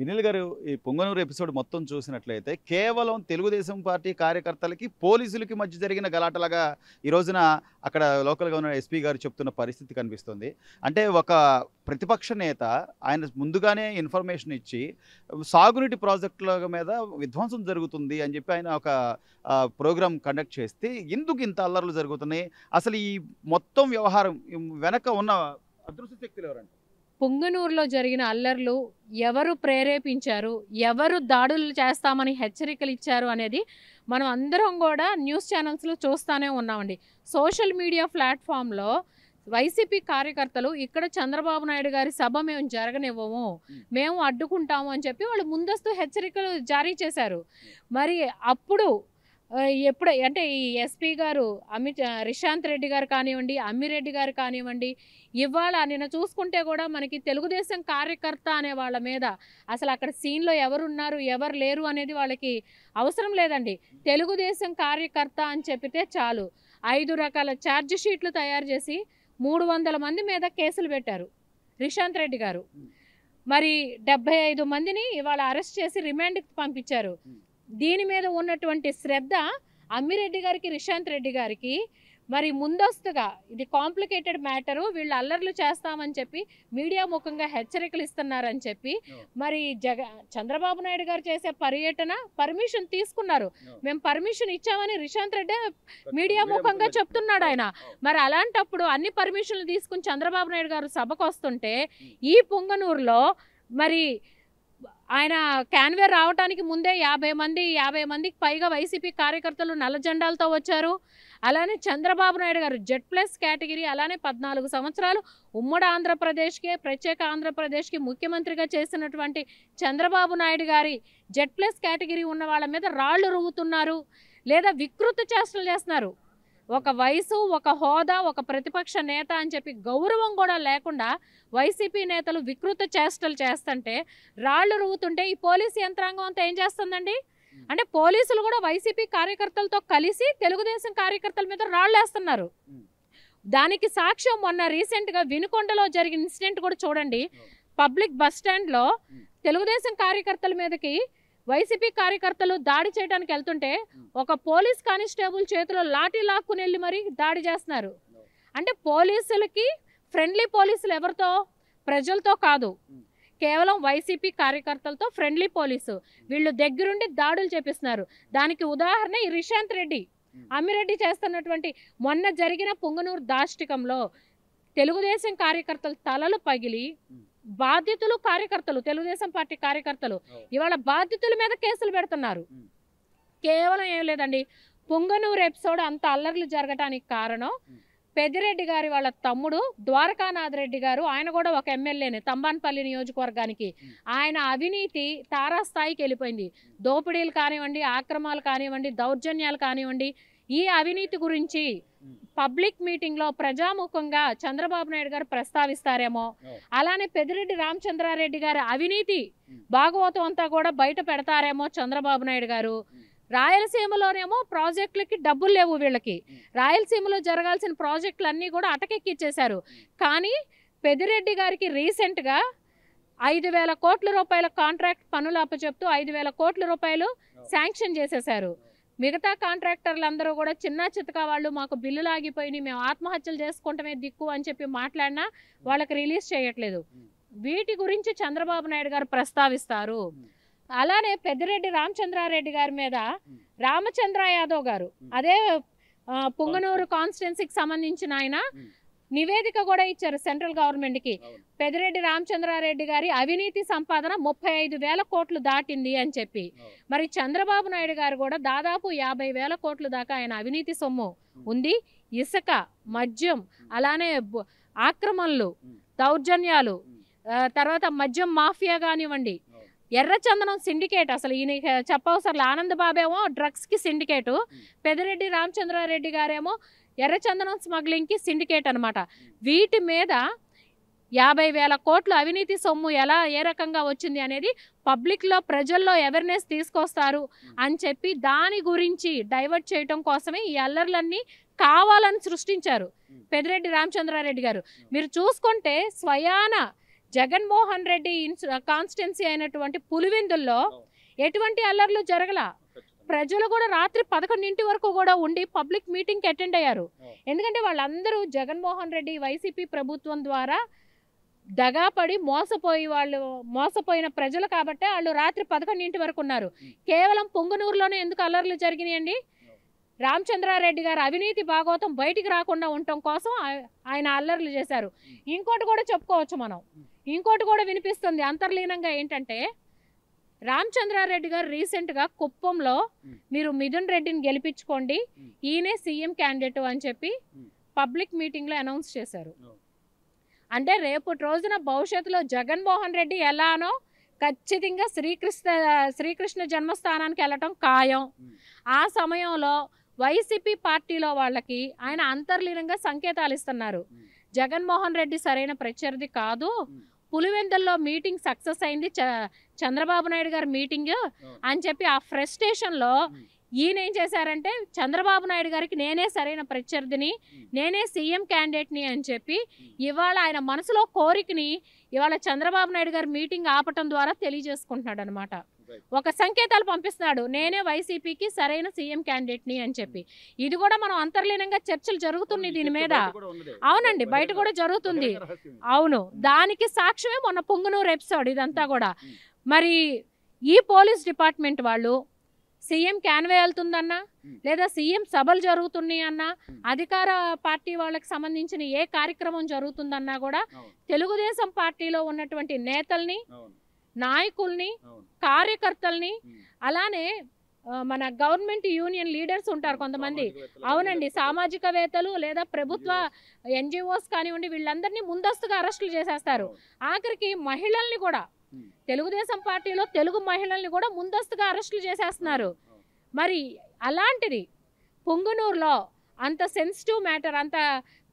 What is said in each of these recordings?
వినీల్ గారు ఈ పొంగనూరు ఎపిసోడ్ మొత్తం చూసినట్లయితే కేవలం తెలుగుదేశం పార్టీ కార్యకర్తలకి పోలీసులకి మధ్య జరిగిన గలాటలాగా ఈ రోజున అక్కడ లోకల్గా ఉన్న ఎస్పీ గారు చెప్తున్న పరిస్థితి కనిపిస్తుంది అంటే ఒక ప్రతిపక్ష నేత ఆయన ముందుగానే ఇన్ఫర్మేషన్ ఇచ్చి సాగునీటి ప్రాజెక్టుల మీద విధ్వంసం జరుగుతుంది అని చెప్పి ఆయన ఒక ప్రోగ్రాం కండక్ట్ చేస్తే ఎందుకు ఇంత అల్లర్లు జరుగుతున్నాయి అసలు ఈ మొత్తం వ్యవహారం వెనక ఉన్న అదృశ్య శక్తులు ఎవరంటే పుంగనూరులో జరిగిన అల్లర్లు ఎవరు ప్రేరేపించారు ఎవరు దాడులు చేస్తామని హెచ్చరికలు ఇచ్చారు అనేది మనం అందరం కూడా న్యూస్ ఛానల్స్లో చూస్తూనే ఉన్నామండి సోషల్ మీడియా ప్లాట్ఫామ్లో వైసీపీ కార్యకర్తలు ఇక్కడ చంద్రబాబు నాయుడు గారి సభ మేము జరగనివ్వము మేము అడ్డుకుంటాము అని చెప్పి వాళ్ళు ముందస్తు హెచ్చరికలు జారీ చేశారు మరి అప్పుడు ఎప్పుడు అంటే ఈ ఎస్పీ గారు అమిత్ రిశాంత్ రెడ్డి గారు కానివ్వండి అమ్మిరెడ్డి గారు కానివ్వండి ఇవాళ నిన్న చూసుకుంటే కూడా మనకి తెలుగుదేశం కార్యకర్త అనే వాళ్ళ మీద అసలు అక్కడ సీన్లో ఎవరున్నారు ఎవరు లేరు అనేది వాళ్ళకి అవసరం లేదండి తెలుగుదేశం కార్యకర్త అని చెప్పితే చాలు ఐదు రకాల ఛార్జ్ షీట్లు తయారు చేసి మూడు వందల మంది మీద కేసులు పెట్టారు రిశాంత్ రెడ్డి గారు మరి డెబ్బై ఐదు మందిని ఇవాళ అరెస్ట్ చేసి రిమాండ్కి పంపించారు దీని మీద ఉన్నటువంటి శ్రద్ధ అమ్మిరెడ్డి గారికి రిషాంత్ రెడ్డి గారికి మరి ముందస్తుగా ఇది కాంప్లికేటెడ్ మ్యాటరు వీళ్ళు అల్లర్లు చేస్తామని చెప్పి మీడియా ముఖంగా హెచ్చరికలు ఇస్తున్నారని చెప్పి మరి జగ చంద్రబాబు నాయుడు గారు చేసే పర్యటన పర్మిషన్ తీసుకున్నారు మేము పర్మిషన్ ఇచ్చామని రిషాంత్ రెడ్డి మీడియా ముఖంగా చెప్తున్నాడు ఆయన మరి అలాంటప్పుడు అన్ని పర్మిషన్లు తీసుకుని చంద్రబాబు నాయుడు గారు సభకు వస్తుంటే ఈ పొంగనూరులో మరి ఆయన క్యాన్వేర్ రావడానికి ముందే యాభై మంది యాభై మందికి పైగా వైసీపీ కార్యకర్తలు నల్ల జెండాలతో వచ్చారు అలానే చంద్రబాబు నాయుడు గారు జెడ్ ప్లస్ కేటగిరీ అలానే పద్నాలుగు సంవత్సరాలు ఉమ్మడి ఆంధ్రప్రదేశ్కే ప్రత్యేక ఆంధ్రప్రదేశ్కి ముఖ్యమంత్రిగా చేసినటువంటి చంద్రబాబు నాయుడు గారి జెడ్ ప్లస్ కేటగిరీ ఉన్న వాళ్ళ మీద రాళ్లు రువ్వుతున్నారు లేదా వికృత చేష్టలు చేస్తున్నారు ఒక వయసు ఒక హోదా ఒక ప్రతిపక్ష నేత అని చెప్పి గౌరవం కూడా లేకుండా వైసీపీ నేతలు వికృత చేష్టలు చేస్తుంటే రాళ్లు రువ్వుతుంటే ఈ పోలీసు యంత్రాంగం అంతా ఏం చేస్తుందండి అంటే పోలీసులు కూడా వైసీపీ కార్యకర్తలతో కలిసి తెలుగుదేశం కార్యకర్తల మీద రాళ్ళు వేస్తున్నారు దానికి సాక్ష్యం మొన్న రీసెంట్గా వినుకొండలో జరిగిన ఇన్సిడెంట్ కూడా చూడండి పబ్లిక్ బస్ స్టాండ్లో తెలుగుదేశం కార్యకర్తల మీదకి వైసీపీ కార్యకర్తలు దాడి చేయడానికి వెళ్తుంటే hmm. ఒక పోలీస్ కానిస్టేబుల్ చేతిలో లాఠీ లాక్కుని వెళ్ళి మరీ దాడి చేస్తున్నారు అంటే పోలీసులకి ఫ్రెండ్లీ పోలీసులు ఎవరితో ప్రజలతో కాదు hmm. కేవలం వైసీపీ కార్యకర్తలతో ఫ్రెండ్లీ పోలీసు hmm. వీళ్ళు దగ్గరుండి దాడులు చేపిస్తున్నారు దానికి ఉదాహరణ ఈ రిషాంత్ రెడ్డి అమ్మిరెడ్డి చేస్తున్నటువంటి మొన్న జరిగిన పుంగనూరు దాష్టికంలో తెలుగుదేశం కార్యకర్తల తలలు పగిలి బాధ్యతలు కార్యకర్తలు తెలుగుదేశం పార్టీ కార్యకర్తలు ఇవాళ బాధ్యతల మీద కేసులు పెడుతున్నారు కేవలం ఏం లేదండి పొంగనూరు ఎపిసోడ్ అంత అల్లర్లు జరగటానికి కారణం పెదిరెడ్డి గారి వాళ్ళ తమ్ముడు ద్వారకానాథ్ రెడ్డి గారు ఆయన కూడా ఒక ఎమ్మెల్యేనే తంబాన్పల్లి నియోజకవర్గానికి ఆయన అవినీతి తారాస్థాయికి వెళ్ళిపోయింది దోపిడీలు కానివ్వండి ఆక్రమాలు కానివ్వండి దౌర్జన్యాలు కానివ్వండి ఈ అవినీతి గురించి పబ్లిక్ మీటింగ్ లో ప్రజాముఖంగా చంద్రబాబు నాయుడు గారు ప్రస్తావిస్తారేమో అలానే పెదిరెడ్డి రామచంద్రారెడ్డి గారి అవినీతి భాగవతం అంతా కూడా బయట పెడతారేమో చంద్రబాబు నాయుడు గారు రాయలసీమలోనేమో ప్రాజెక్టులకి డబ్బులు లేవు వీళ్ళకి రాయలసీమలో జరగాల్సిన ప్రాజెక్టులన్నీ కూడా అటకెక్కిచ్చేశారు కానీ పెదిరెడ్డి గారికి రీసెంట్గా ఐదు వేల కోట్ల రూపాయల కాంట్రాక్ట్ పనులు అప్పచెప్తూ ఐదు వేల కోట్ల రూపాయలు శాంక్షన్ చేసేశారు మిగతా కాంట్రాక్టర్లు అందరూ కూడా చిన్న చితకా వాళ్ళు మాకు బిల్లులు ఆగిపోయినాయి మేము ఆత్మహత్యలు చేసుకుంటమే దిక్కు అని చెప్పి మాట్లాడినా వాళ్ళకి రిలీజ్ చేయట్లేదు వీటి గురించి చంద్రబాబు నాయుడు గారు ప్రస్తావిస్తారు అలానే పెద్దిరెడ్డి రామచంద్రారెడ్డి గారి మీద రామచంద్ర యాదవ్ గారు అదే పొంగనూరు కాన్స్టిట్యున్సీకి సంబంధించిన ఆయన నివేదిక కూడా ఇచ్చారు సెంట్రల్ గవర్నమెంట్కి పెదిరెడ్డి రామచంద్రారెడ్డి గారి అవినీతి సంపాదన ముప్పై ఐదు వేల కోట్లు దాటింది అని చెప్పి మరి చంద్రబాబు నాయుడు గారు కూడా దాదాపు యాభై వేల కోట్లు దాకా ఆయన అవినీతి సొమ్ము ఉంది ఇసుక మద్యం అలానే ఆక్రమణలు దౌర్జన్యాలు తర్వాత మద్యం మాఫియా కానివ్వండి ఎర్రచందనం సిండికేట్ అసలు ఈయన చెప్పవసరం ఆనంద్ బాబేమో డ్రగ్స్కి సిండికేటు పెదిరెడ్డి రామచంద్రారెడ్డి గారేమో ఎర్రచందనం స్మగ్లింగ్కి సిండికేట్ అనమాట వీటి మీద యాభై వేల కోట్ల అవినీతి సొమ్ము ఎలా ఏ రకంగా వచ్చింది అనేది పబ్లిక్లో ప్రజల్లో అవేర్నెస్ తీసుకొస్తారు అని చెప్పి దాని గురించి డైవర్ట్ చేయటం కోసమే ఈ అల్లర్లన్నీ కావాలని సృష్టించారు పెదిరెడ్డి రామచంద్రారెడ్డి గారు మీరు చూసుకుంటే స్వయాన జగన్మోహన్ రెడ్డి కాన్స్టిట్యున్సీ అయినటువంటి పులివెందుల్లో ఎటువంటి అల్లర్లు జరగల ప్రజలు కూడా రాత్రి పదకొండింటి వరకు కూడా ఉండి పబ్లిక్ మీటింగ్కి అటెండ్ అయ్యారు ఎందుకంటే వాళ్ళందరూ జగన్మోహన్ రెడ్డి వైసీపీ ప్రభుత్వం ద్వారా దగాపడి మోసపోయి వాళ్ళు మోసపోయిన ప్రజలు కాబట్టి వాళ్ళు రాత్రి పదకొండింటి వరకు ఉన్నారు కేవలం పొంగునూరులోనే ఎందుకు అల్లర్లు జరిగినాయండి రామచంద్రారెడ్డి గారు అవినీతి భాగవతం బయటికి రాకుండా ఉండటం కోసం ఆయన అల్లర్లు చేశారు ఇంకోటి కూడా చెప్పుకోవచ్చు మనం ఇంకోటి కూడా వినిపిస్తుంది అంతర్లీనంగా ఏంటంటే రామచంద్రారెడ్డి గారు రీసెంట్గా కుప్పంలో మీరు మిథున్ రెడ్డిని గెలిపించుకోండి ఈయనే సీఎం క్యాండిడేట్ అని చెప్పి పబ్లిక్ మీటింగ్లో అనౌన్స్ చేశారు అంటే రేపటి రోజున భవిష్యత్తులో జగన్మోహన్ రెడ్డి ఎలానో ఖచ్చితంగా శ్రీకృష్ణ శ్రీకృష్ణ జన్మస్థానానికి వెళ్ళటం ఖాయం ఆ సమయంలో వైసీపీ పార్టీలో వాళ్ళకి ఆయన అంతర్లీనంగా సంకేతాలు ఇస్తున్నారు జగన్మోహన్ రెడ్డి సరైన ప్రత్యర్థి కాదు పులివెందల్లో మీటింగ్ సక్సెస్ అయింది చంద్రబాబు నాయుడు గారి మీటింగ్ అని చెప్పి ఆ ఫ్రస్ట్రేషన్లో ఈయన ఏం చేశారంటే చంద్రబాబు నాయుడు గారికి నేనే సరైన ప్రత్యర్థిని నేనే సీఎం క్యాండిడేట్ని అని చెప్పి ఇవాళ ఆయన మనసులో కోరికని ఇవాళ చంద్రబాబు నాయుడు గారు మీటింగ్ ఆపటం ద్వారా తెలియజేసుకుంటున్నాడు అనమాట ఒక సంకేతాలు పంపిస్తున్నాడు నేనే వైసీపీకి సరైన సీఎం క్యాండిడేట్ని అని చెప్పి ఇది కూడా మనం అంతర్లీనంగా చర్చలు జరుగుతున్నాయి దీని మీద అవునండి బయట కూడా జరుగుతుంది అవును దానికి సాక్ష్యమే మొన్న పొంగునూరు ఎపిసోడ్ ఇదంతా కూడా మరి ఈ పోలీస్ డిపార్ట్మెంట్ వాళ్ళు సీఎం క్యాన్వే వెళ్తుందన్నా లేదా సీఎం సభలు జరుగుతున్నాయి అన్నా అధికార పార్టీ వాళ్ళకి సంబంధించిన ఏ కార్యక్రమం జరుగుతుందన్నా కూడా తెలుగుదేశం పార్టీలో ఉన్నటువంటి నేతల్ని నాయకుల్ని కార్యకర్తల్ని అలానే మన గవర్నమెంట్ యూనియన్ లీడర్స్ ఉంటారు కొంతమంది అవునండి సామాజికవేత్తలు లేదా ప్రభుత్వ ఎన్జిఓస్ కానివ్వండి వీళ్ళందరినీ ముందస్తుగా అరెస్టులు చేసేస్తారు ఆఖరికి మహిళల్ని కూడా తెలుగుదేశం పార్టీలో తెలుగు మహిళల్ని కూడా ముందస్తుగా అరెస్టులు చేసేస్తున్నారు మరి అలాంటిది పొంగునూరులో అంత సెన్సిటివ్ మ్యాటర్ అంత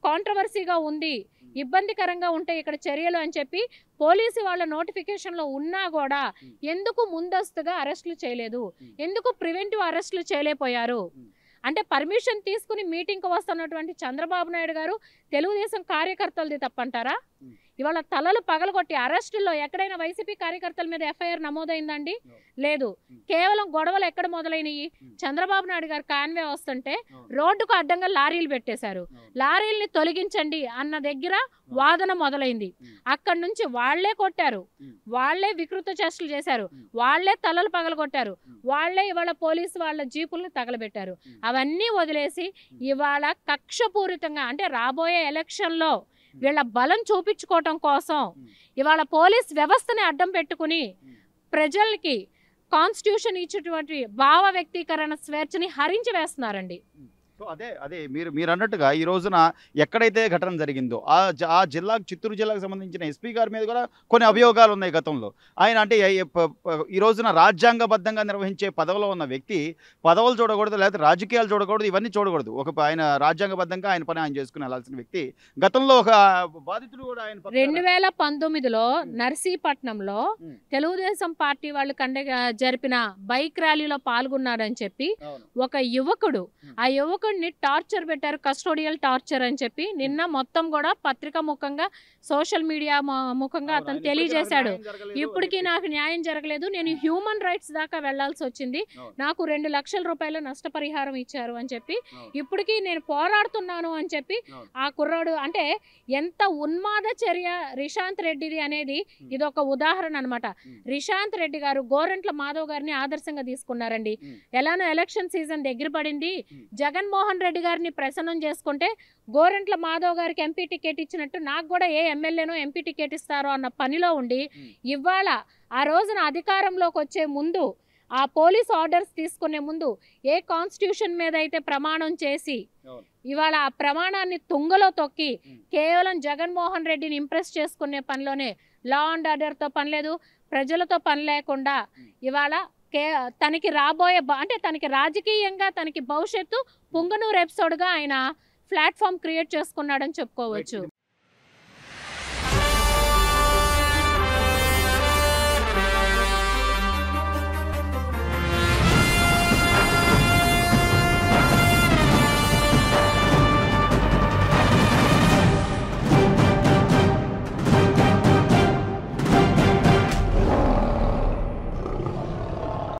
కాంట్రవర్సీగా ఉంది ఇబ్బందికరంగా ఉంటే ఇక్కడ చర్యలు అని చెప్పి పోలీసు వాళ్ళ నోటిఫికేషన్లో ఉన్నా కూడా ఎందుకు ముందస్తుగా అరెస్టులు చేయలేదు ఎందుకు ప్రివెంటివ్ అరెస్టులు చేయలేకపోయారు అంటే పర్మిషన్ తీసుకుని మీటింగ్కి వస్తున్నటువంటి చంద్రబాబు నాయుడు గారు తెలుగుదేశం కార్యకర్తలది తప్పంటారా ఇవాళ తలలు పగలగొట్టి అరెస్టుల్లో ఎక్కడైనా వైసీపీ కార్యకర్తల మీద ఎఫ్ఐఆర్ నమోదైందండి లేదు కేవలం గొడవలు ఎక్కడ మొదలైనవి చంద్రబాబు నాయుడు గారు కాన్వే వస్తుంటే రోడ్డుకు అడ్డంగా లారీలు పెట్టేశారు లారీల్ని తొలగించండి అన్న దగ్గర వాదన మొదలైంది అక్కడి నుంచి వాళ్లే కొట్టారు వాళ్లే వికృత చేష్టలు చేశారు వాళ్లే తలలు పగలగొట్టారు వాళ్లే ఇవాళ పోలీసు వాళ్ళ జీపుల్ని తగలబెట్టారు అవన్నీ వదిలేసి ఇవాళ కక్షపూరితంగా అంటే రాబోయే వచ్చే ఎలక్షన్లో వీళ్ళ బలం చూపించుకోవటం కోసం ఇవాళ పోలీస్ వ్యవస్థని అడ్డం పెట్టుకుని ప్రజలకి కాన్స్టిట్యూషన్ ఇచ్చేటువంటి భావ వ్యక్తీకరణ స్వేచ్ఛని హరించి వేస్తున్నారండి సో అదే అదే మీరు మీరు అన్నట్టుగా ఈ రోజున ఎక్కడైతే ఘటన జరిగిందో ఆ ఆ జిల్లాకు చిత్తూరు జిల్లాకు సంబంధించిన ఎస్పీ గారి మీద కూడా కొన్ని అభియోగాలు ఉన్నాయి గతంలో ఆయన అంటే ఈ రోజున రాజ్యాంగబద్ధంగా నిర్వహించే పదవిలో ఉన్న వ్యక్తి పదవులు చూడకూడదు లేకపోతే రాజకీయాలు చూడకూడదు ఇవన్నీ చూడకూడదు ఒక ఆయన రాజ్యాంగబద్ధంగా ఆయన పని ఆయన చేసుకుని వెళ్ళాల్సిన వ్యక్తి గతంలో ఒక బాధితుడు కూడా ఆయన రెండు వేల పంతొమ్మిదిలో నర్సీపట్నంలో తెలుగుదేశం పార్టీ వాళ్ళు కండ జరిపిన బైక్ ర్యాలీలో పాల్గొన్నాడని చెప్పి ఒక యువకుడు ఆ యువకుడు యువకుడిని టార్చర్ పెట్టారు కస్టోడియల్ టార్చర్ అని చెప్పి నిన్న మొత్తం కూడా పత్రిక ముఖంగా సోషల్ మీడియా ముఖంగా అతను తెలియజేశాడు ఇప్పటికీ నాకు న్యాయం జరగలేదు నేను హ్యూమన్ రైట్స్ దాకా వెళ్లాల్సి వచ్చింది నాకు రెండు లక్షల రూపాయల నష్టపరిహారం ఇచ్చారు అని చెప్పి ఇప్పటికీ నేను పోరాడుతున్నాను అని చెప్పి ఆ కుర్రాడు అంటే ఎంత ఉన్మాద చర్య రిషాంత్ రెడ్డిది అనేది ఇది ఒక ఉదాహరణ అనమాట రిషాంత్ రెడ్డి గారు గోరంట్ల మాధవ్ గారిని ఆదర్శంగా తీసుకున్నారండి ఎలానో ఎలక్షన్ సీజన్ దగ్గర పడింది జగన్మోహన్ జగన్మోహన్ రెడ్డి గారిని ప్రసన్నం చేసుకుంటే గోరెంట్ల మాధవ్ గారికి ఎంపీ టికెట్ ఇచ్చినట్టు నాకు కూడా ఏ ఎమ్మెల్యేనో ఎంపీ టికెట్ ఇస్తారో అన్న పనిలో ఉండి hmm. ఇవాళ ఆ రోజున అధికారంలోకి వచ్చే ముందు ఆ పోలీస్ ఆర్డర్స్ తీసుకునే ముందు ఏ కాన్స్టిట్యూషన్ మీద అయితే ప్రమాణం చేసి ఇవాళ ఆ ప్రమాణాన్ని తుంగలో తొక్కి hmm. కేవలం జగన్మోహన్ రెడ్డిని ఇంప్రెస్ చేసుకునే పనిలోనే లా అండ్ ఆర్డర్తో పని లేదు ప్రజలతో పని లేకుండా hmm. ఇవాళ తనకి రాబోయే అంటే తనకి రాజకీయంగా తనకి భవిష్యత్తు పొంగనూరు ఎపిసోడ్గా ఆయన ప్లాట్ఫామ్ క్రియేట్ చేసుకున్నాడని చెప్పుకోవచ్చు